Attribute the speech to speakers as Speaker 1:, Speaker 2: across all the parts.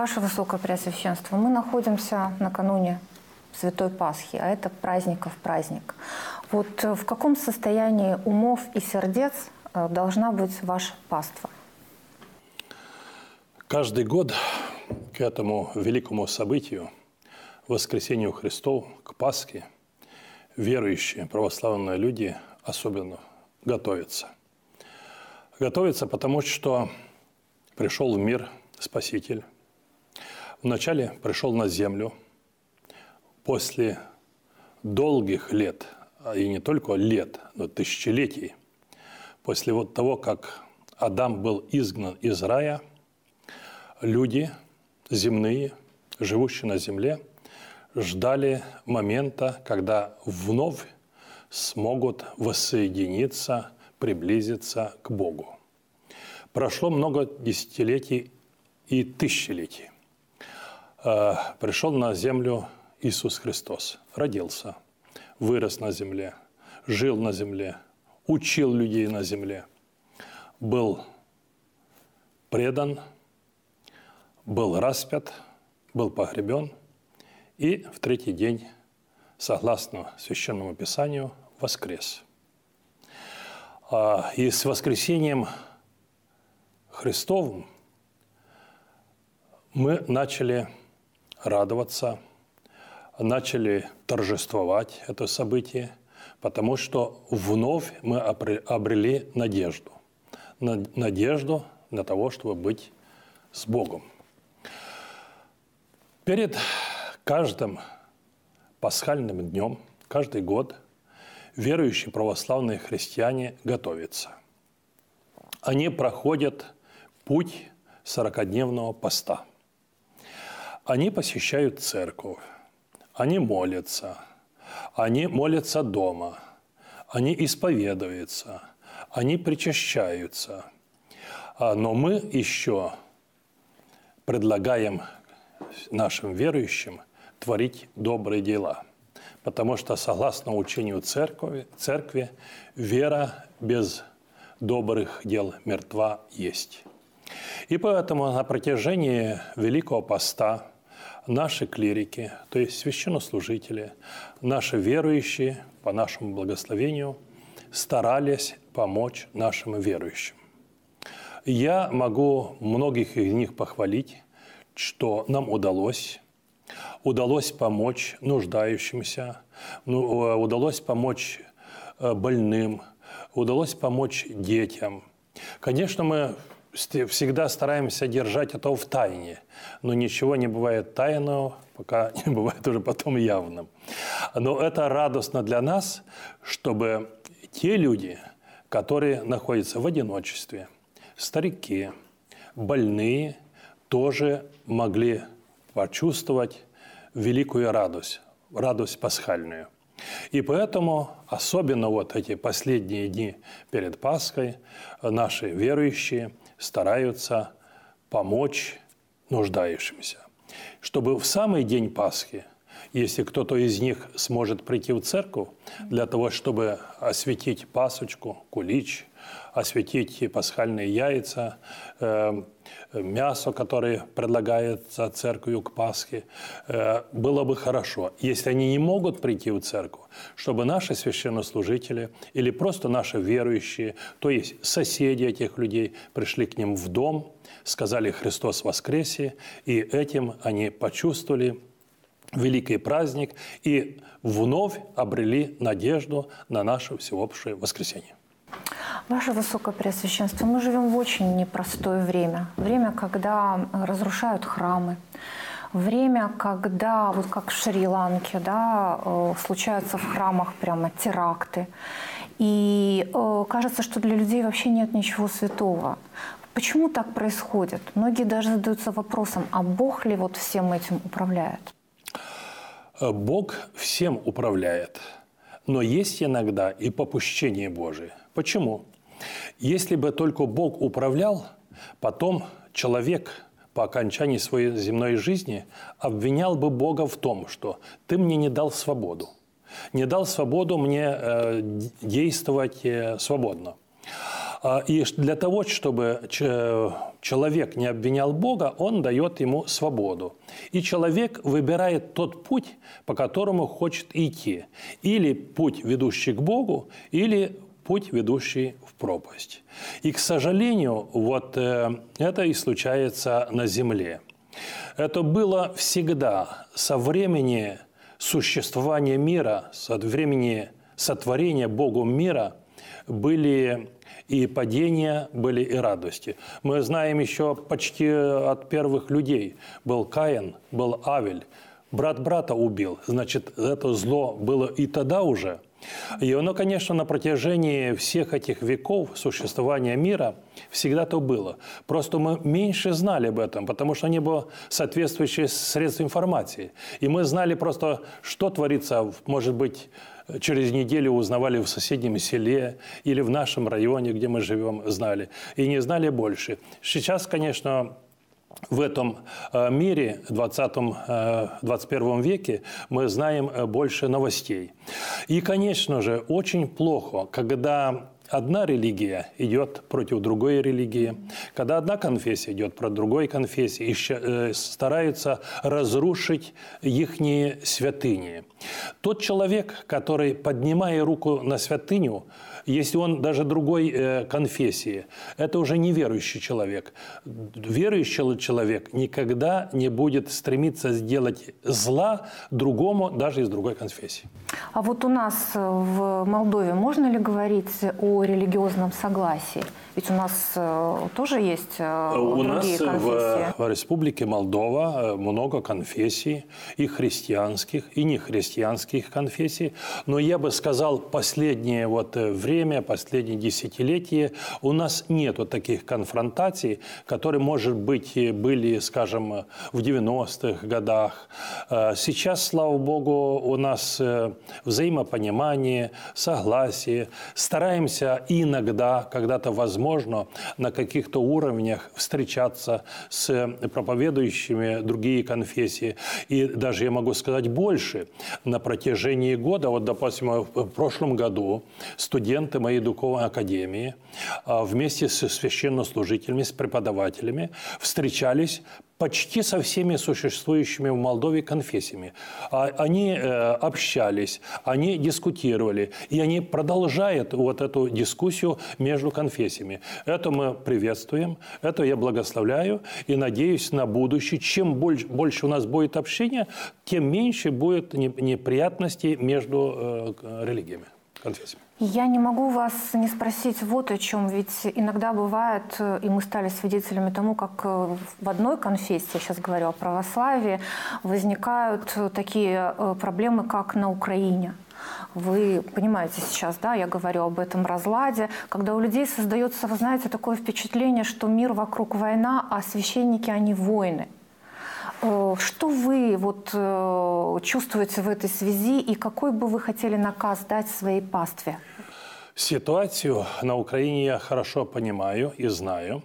Speaker 1: Ваше Высокопреосвященство, мы находимся накануне Святой Пасхи, а это праздников праздник. Вот э, в каком состоянии умов и сердец э, должна быть ваша паства?
Speaker 2: Каждый год к этому великому событию, воскресению Христов, к Пасхе, верующие православные люди особенно готовятся. Готовятся потому, что пришел в мир Спаситель, Вначале пришел на землю, после долгих лет, а и не только лет, но тысячелетий, после вот того, как Адам был изгнан из рая, люди земные, живущие на земле, ждали момента, когда вновь смогут воссоединиться, приблизиться к Богу. Прошло много десятилетий и тысячелетий – Э, пришел на землю Иисус Христос, родился, вырос на земле, жил на земле, учил людей на земле, был предан, был распят, был погребен и в третий день, согласно Священному Писанию, воскрес. А, и с воскресением Христовым мы начали радоваться, начали торжествовать это событие, потому что вновь мы обрели надежду. Надежду на того, чтобы быть с Богом. Перед каждым пасхальным днем, каждый год, верующие православные христиане готовятся. Они проходят путь 40-дневного поста – они посещают церковь, они молятся, они молятся дома, они исповедуются, они причащаются. А, но мы еще предлагаем нашим верующим творить добрые дела. Потому что, согласно учению церкви, церкви вера без добрых дел мертва есть. И поэтому на протяжении Великого Поста – наши клирики, то есть священнослужители, наши верующие по нашему благословению старались помочь нашим верующим. Я могу многих из них похвалить, что нам удалось удалось помочь нуждающимся, ну, э, удалось помочь э, больным, удалось помочь детям. Конечно, мы всегда стараемся держать это в тайне. Но ничего не бывает тайного, пока не бывает уже потом явным. Но это радостно для нас, чтобы те люди, которые находятся в одиночестве, старики, больные, тоже могли почувствовать великую радость, радость пасхальную. И поэтому, особенно вот эти последние дни перед Пасхой, наши верующие – стараются помочь нуждающимся. Чтобы в самый день Пасхи, если кто-то из них сможет прийти в церковь для того, чтобы осветить пасочку, кулич, осветить пасхальные яйца, эм, мясо, которое предлагается церковью к Пасхе. Э, было бы хорошо, если они не могут прийти в церковь, чтобы наши священнослужители или просто наши верующие, то есть соседи этих людей, пришли к ним в дом, сказали «Христос воскресе», и этим они почувствовали великий праздник и вновь обрели надежду на наше всеобщее воскресенье.
Speaker 1: Ваше Высокопреосвященство, мы живем в очень непростое время. Время, когда э, разрушают храмы, время, когда, вот как в Шри-Ланке, да, э, случаются в храмах прямо теракты. И э, кажется, что для людей вообще нет ничего святого. Почему так происходит? Многие даже задаются вопросом, а Бог ли вот всем этим управляет?
Speaker 2: Бог всем управляет, но есть иногда и попущение Божие. Почему? Если бы только Бог управлял, потом человек по окончании своей земной жизни обвинял бы Бога в том, что «ты мне не дал свободу, не дал свободу мне э, действовать э, свободно». А, и для того, чтобы человек не обвинял Бога, он дает ему свободу. И человек выбирает тот путь, по которому хочет идти. Или путь, ведущий к Богу, или путь, ведущий пропасть. И, к сожалению, вот э, это и случается на Земле. Это было всегда со времени существования мира, со времени сотворения Богом мира были и падения, были и радости. Мы знаем еще почти от первых людей. Был Каин, был Авель. Брат брата убил. Значит, это зло было и тогда уже – и оно, конечно, на протяжении всех этих веков существования мира всегда то было. Просто мы меньше знали об этом, потому что не было соответствующих средств информации. И мы знали просто, что творится, может быть, через неделю узнавали в соседнем селе или в нашем районе, где мы живем, знали. И не знали больше. Сейчас, конечно, в этом э, мире, 20-21 э, веке, мы знаем э, больше новостей. И, конечно же, очень плохо, когда одна религия идет против другой религии, когда одна конфессия идет против другой конфессии, и э, старается разрушить их святыни. Тот человек, который, поднимая руку на святыню, если он даже другой э, конфессии, это уже неверующий человек. Верующий человек никогда не будет стремиться сделать зла другому, даже из другой конфессии.
Speaker 1: А вот у нас э, в Молдове можно ли говорить о религиозном согласии? Ведь у нас э, тоже есть э, у другие нас конфессии. В,
Speaker 2: в Республике Молдова э, много конфессий, и христианских, и нехристианских конфессий. Но я бы сказал, последнее вот время, последние десятилетия у нас нет таких конфронтаций, которые, может быть, были, скажем, в 90-х годах. Сейчас, слава богу, у нас взаимопонимание, согласие. Стараемся иногда, когда-то возможно, на каких-то уровнях встречаться с э, проповедующими другие конфессии. И даже я могу сказать больше. На протяжении года, вот, допустим, э, в прошлом году студенты моей духовной академии а, вместе с священнослужителями, с преподавателями встречались почти со всеми существующими в Молдове конфессиями. А, они э, общались, они дискутировали, и они продолжают вот эту дискуссию между конфессиями. Это мы приветствуем, это я благословляю и надеюсь на будущее. Чем больше, больше у нас будет общения, тем меньше будет неприятностей между э, религиями, конфессиями.
Speaker 1: Я не могу вас не спросить вот о чем, ведь иногда бывает, э, и мы стали свидетелями тому, как э, в одной конфессии, я сейчас говорю о православии, возникают э, такие проблемы, как на Украине. Вы понимаете сейчас, да, я говорю об этом разладе, когда у людей создается, вы знаете, такое впечатление, что мир вокруг война, а священники, они воины – Э, что вы вот э, чувствуете в этой связи и какой бы вы хотели наказ дать своей пастве?
Speaker 2: Ситуацию на Украине я хорошо понимаю и знаю,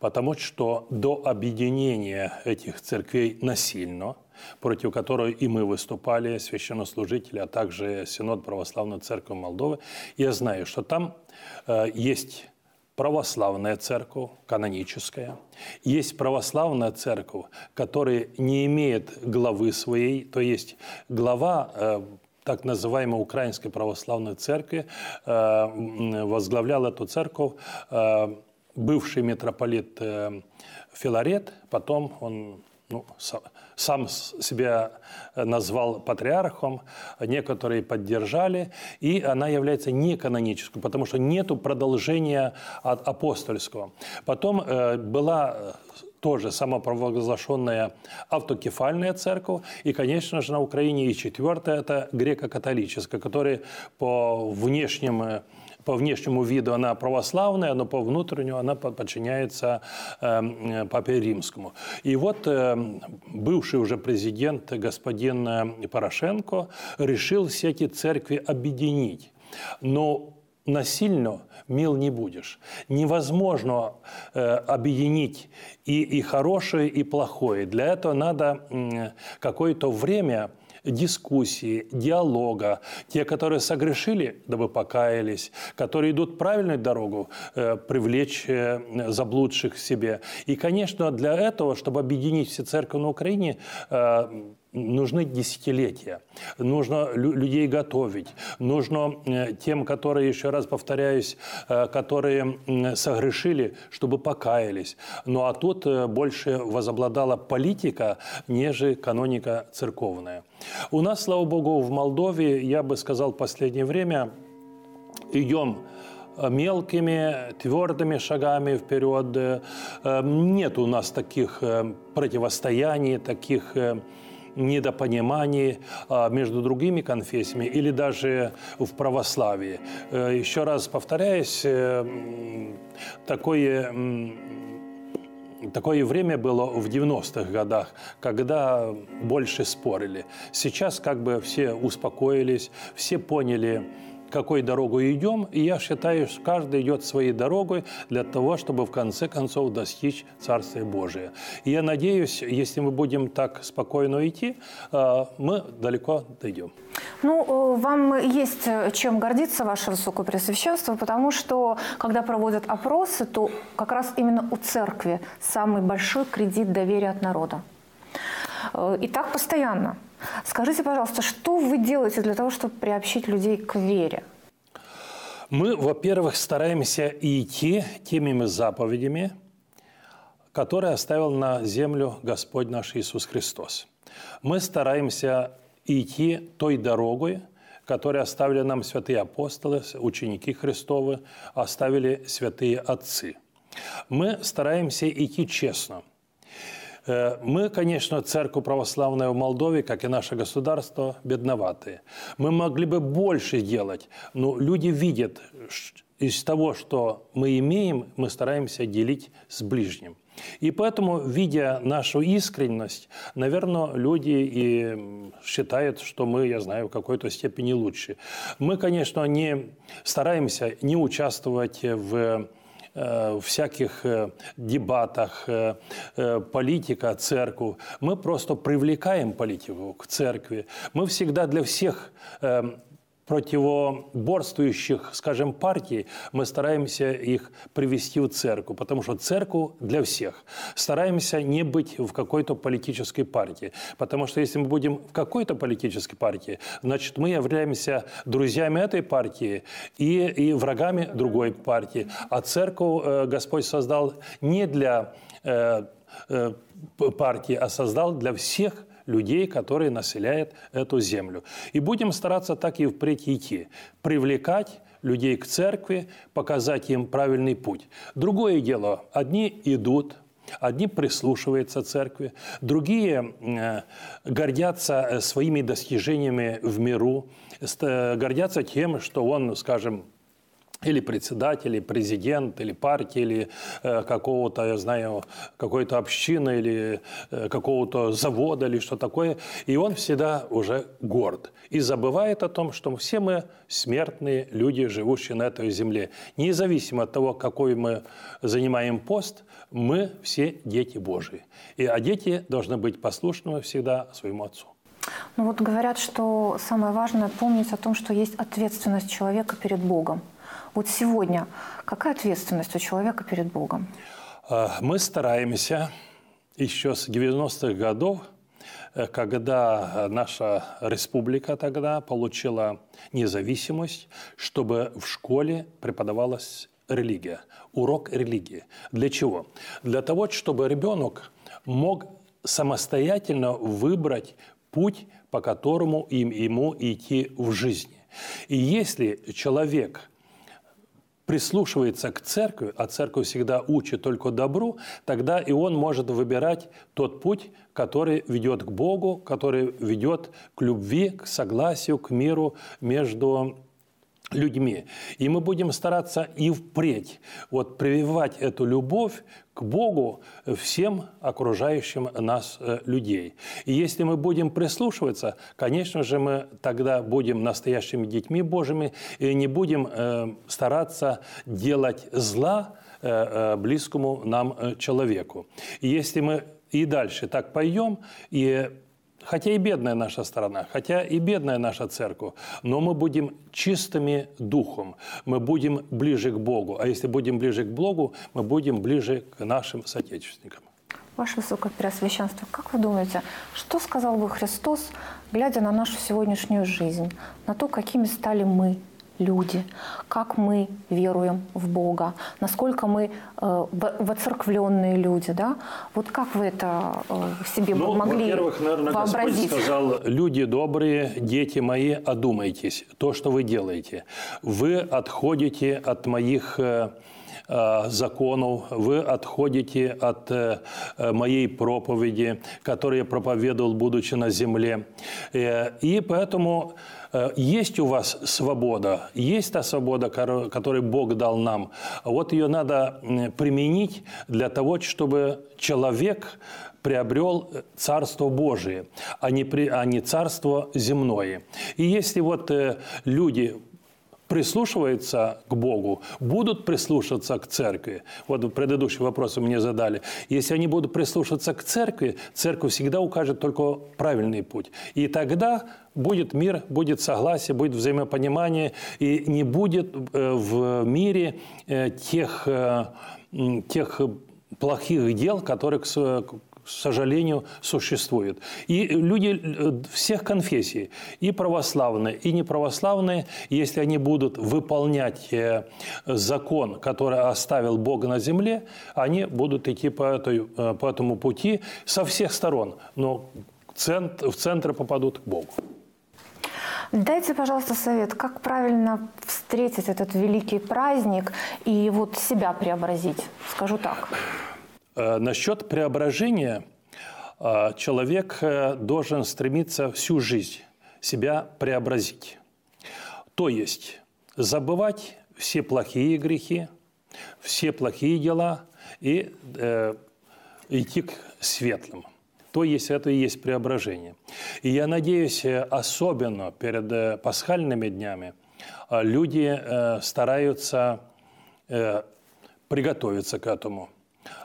Speaker 2: потому что до объединения этих церквей насильно, против которой и мы выступали, священнослужители, а также Синод Православной Церкви Молдовы, я знаю, что там э, есть православная церковь, каноническая. Есть православная церковь, которая не имеет главы своей, то есть глава э, так называемой Украинской православной церкви э, возглавлял эту церковь э, бывший митрополит э, Филарет, потом он ну, сам себя э, назвал патриархом, некоторые поддержали, и она является неканонической, потому что нет продолжения от апостольского. Потом э, была э, тоже самопровозглашенная автокефальная церковь. И, конечно же, на Украине и четвертая – это греко-католическая, которая по внешнему по внешнему виду она православная, но по внутреннему она подчиняется эм, Папе Римскому. И вот э, бывший уже президент господин э, Порошенко решил все эти церкви объединить. Но насильно мил не будешь. Невозможно э, объединить и, и хорошее, и плохое. Для этого надо э, какое-то время дискуссии, диалога. Те, которые согрешили, дабы покаялись, которые идут правильную дорогу, э, привлечь э, заблудших к себе. И, конечно, для этого, чтобы объединить все церкви на Украине, э, нужны десятилетия. Нужно людей готовить. Нужно э, тем, которые, еще раз повторяюсь, э, которые согрешили, чтобы покаялись. Ну а тут э, больше возобладала политика, нежели каноника церковная. У нас, слава богу, в Молдове, я бы сказал, в последнее время идем мелкими, твердыми шагами вперед. Нет у нас таких противостояний, таких недопонимании а, между другими конфессиями или даже в православии. Э, Еще раз повторяюсь, э, такое Такое время было в 90-х годах, когда больше спорили. Сейчас как бы все успокоились, все поняли, какой дорогой идем, и я считаю, что каждый идет своей дорогой для того, чтобы в конце концов достичь Царствия Божия. И я надеюсь, если мы будем так спокойно идти, э, мы далеко дойдем.
Speaker 1: Ну, э, вам есть э, чем гордиться, ваше высокопреосвященство, потому что, когда проводят опросы, то как раз именно у церкви самый большой кредит доверия от народа. И так постоянно. Скажите, пожалуйста, что вы делаете для того, чтобы приобщить людей к вере?
Speaker 2: Мы, во-первых, стараемся идти теми заповедями, которые оставил на землю Господь наш Иисус Христос. Мы стараемся идти той дорогой, которую оставили нам святые апостолы, ученики Христовы, оставили святые отцы. Мы стараемся идти честно – Э, мы, конечно, церковь православная в Молдове, как и наше государство, бедноватые. Мы могли бы больше делать, но люди видят, из того, что мы имеем, мы стараемся делить с ближним. И поэтому, видя нашу искренность, наверное, люди и считают, что мы, я знаю, в какой-то степени лучше. Мы, конечно, не стараемся не участвовать в э, всяких э, дебатах э, э, политика, церковь. Мы просто привлекаем политику к церкви. Мы всегда для всех противоборствующих, скажем, партий, мы стараемся их привести в церковь, потому что церковь для всех. Стараемся не быть в какой-то политической партии, потому что если мы будем в какой-то политической партии, значит, мы являемся друзьями этой партии и, и врагами другой партии. А церковь э, Господь создал не для э, э, партии, а создал для всех – людей, которые населяют эту землю. И будем стараться так и впредь идти, привлекать людей к церкви, показать им правильный путь. Другое дело, одни идут, Одни прислушиваются церкви, другие э, гордятся э, своими достижениями в миру, э, гордятся тем, что он, скажем, или председатель, или президент, или партии, или э, какого-то, я знаю, какой-то общины, или э, какого-то завода, или что такое. И он всегда уже горд. И забывает о том, что все мы смертные люди, живущие на этой земле. Независимо от того, какой мы занимаем пост, мы все дети Божии. И, а дети должны быть послушными всегда своему отцу.
Speaker 1: Ну вот говорят, что самое важное помнить о том, что есть ответственность человека перед Богом. Вот сегодня какая ответственность у человека перед Богом?
Speaker 2: Э, мы стараемся еще с 90-х годов, э, когда э, наша республика тогда получила независимость, чтобы в школе преподавалась религия, урок религии. Для чего? Для того, чтобы ребенок мог самостоятельно выбрать путь, по которому им ему идти в жизни. И если человек – прислушивается к церкви, а церковь всегда учит только добру, тогда и он может выбирать тот путь, который ведет к Богу, который ведет к любви, к согласию, к миру между людьми. И мы будем стараться и впредь вот, прививать эту любовь к Богу э, всем окружающим нас э, людей. И если мы будем прислушиваться, конечно же, мы тогда будем настоящими детьми Божьими и не будем э, стараться делать зла э, э близкому нам э, человеку. И если мы и дальше так пойдем, и хотя и бедная наша страна, хотя и бедная наша церковь, но мы будем чистыми духом, мы будем ближе к Богу. А если будем ближе к Богу, мы будем ближе к нашим соотечественникам.
Speaker 1: Ваше Высокопреосвященство, как вы думаете, что сказал бы Христос, глядя на нашу сегодняшнюю жизнь, на то, какими стали мы, люди, как мы веруем в Бога, насколько мы э, воцерквленные люди, да? Вот как вы это э, себе ну, могли во-первых, наверное, вообразить? Господь
Speaker 2: сказал, люди добрые, дети мои, одумайтесь, то, что вы делаете. Вы отходите от моих э, э законов, вы отходите от э, э, моей проповеди, которую я проповедовал, будучи на земле. И поэтому Э, есть у вас свобода, есть та свобода, которую Бог дал нам. Вот ее надо применить для того, чтобы человек приобрел э, Царство Божие, а не, при, а не Царство земное. И если вот э, люди прислушивается к Богу, будут прислушаться к церкви. Вот предыдущий вопрос вопросы мне задали. Если они будут прислушиваться к церкви, церковь всегда укажет только правильный путь. И тогда будет мир, будет согласие, будет взаимопонимание, и не будет э, в мире э, тех, э, тех плохих дел, которые к сожалению, существует. И люди э, всех конфессий, и православные, и неправославные, если они будут выполнять э, закон, который оставил Бог на земле, они будут идти по, этой, э, по этому пути со всех сторон, но в центр попадут к Богу.
Speaker 1: Дайте, пожалуйста, совет, как правильно встретить этот великий праздник и вот себя преобразить, скажу так.
Speaker 2: Э, Насчет преображения э, человек э, должен стремиться всю жизнь себя преобразить. То есть забывать все плохие грехи, все плохие дела и э, идти к светлым. То есть это и есть преображение. И я надеюсь, особенно перед пасхальными днями люди э, стараются э, приготовиться к этому –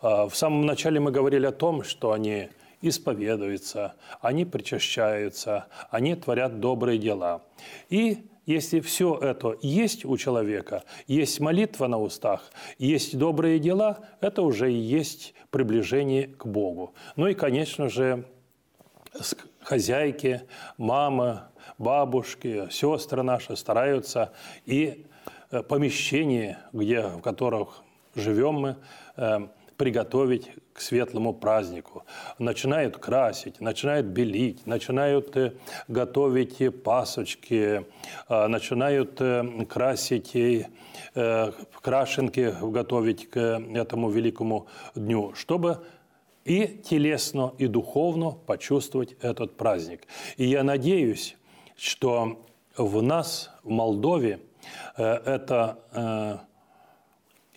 Speaker 2: а, в самом начале мы говорили о том, что они исповедуются, они причащаются, они творят добрые дела. И если все это есть у человека, есть молитва на устах, есть добрые дела, это уже и есть приближение к Богу. Ну и, конечно же, хозяйки, мамы, бабушки, сестры наши стараются и э, помещение, где, в которых живем мы, э, приготовить к светлому празднику. Начинают красить, начинают белить, начинают э, готовить пасочки, э, начинают э, красить крашенки, готовить к этому великому дню, чтобы и телесно, и духовно почувствовать этот праздник. И я надеюсь, что в нас, в Молдове, это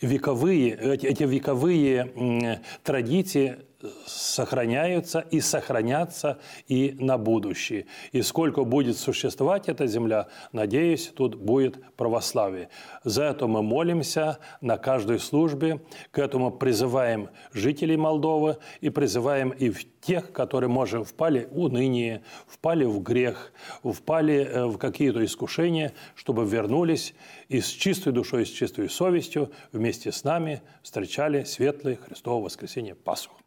Speaker 2: вековые, эти вековые традиции сохраняются и сохранятся и на будущее. И сколько будет существовать эта земля, надеюсь, тут будет православие. За это мы молимся на каждой службе, к этому призываем жителей Молдовы и призываем и тех, которые, может, впали в уныние, впали в грех, впали э, в какие-то искушения, чтобы вернулись и с чистой душой, и с чистой совестью вместе с нами встречали светлое Христово воскресенье Пасху.